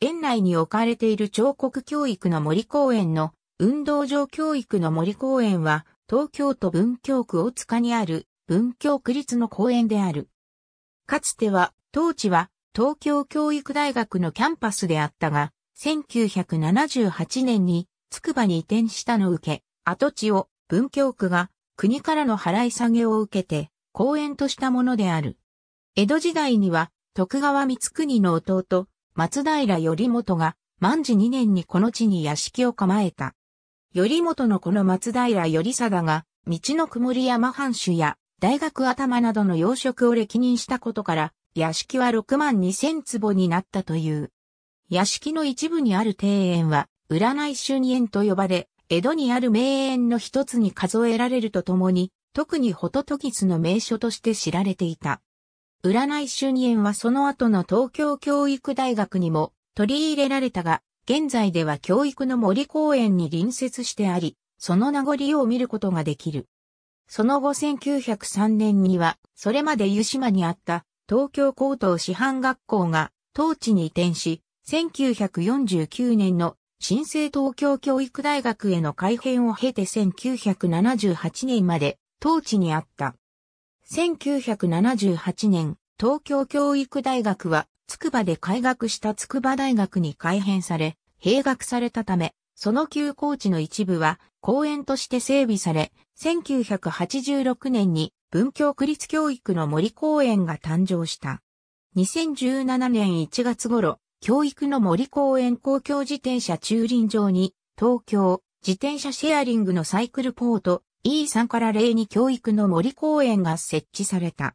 園内に置かれている彫刻教育の森公園の運動場教育の森公園は東京都文京区大塚にある文京区立の公園である。かつては当地は東京教育大学のキャンパスであったが、1978年に筑波に移転したのを受け、跡地を文京区が国からの払い下げを受けて公園としたものである。江戸時代には徳川光国の弟、松平頼元が万治2年にこの地に屋敷を構えた。頼元のこの松平頼貞が、道の曇り山藩主や大学頭などの要職を歴任したことから、屋敷は6万2千坪になったという。屋敷の一部にある庭園は、占い主に園と呼ばれ、江戸にある名園の一つに数えられるとともに、特にホトトギスの名所として知られていた。占い春宴はその後の東京教育大学にも取り入れられたが、現在では教育の森公園に隣接してあり、その名残を見ることができる。その後1903年には、それまで湯島にあった東京高等師範学校が当地に移転し、1949年の新生東京教育大学への改編を経て1978年まで当地にあった1978年、東京教育大学は、筑波で開学した筑波大学に改編され、閉学されたため、その休校地の一部は公園として整備され、1986年に文教区立教育の森公園が誕生した。2017年1月頃、教育の森公園公共自転車駐輪場に、東京自転車シェアリングのサイクルポート、E3 から礼に教育の森公園が設置された。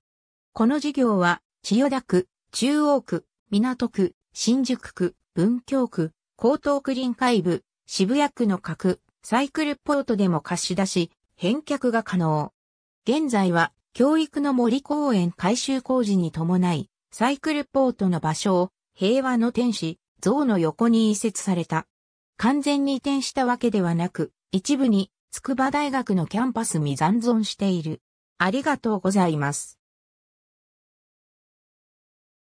この事業は、千代田区、中央区、港区、新宿区、文京区、江東区臨海部、渋谷区の各、サイクルポートでも貸し出し、返却が可能。現在は、教育の森公園改修工事に伴い、サイクルポートの場所を、平和の天使、像の横に移設された。完全に移転したわけではなく、一部に筑波大学のキャンパスに残存している。ありがとうございます。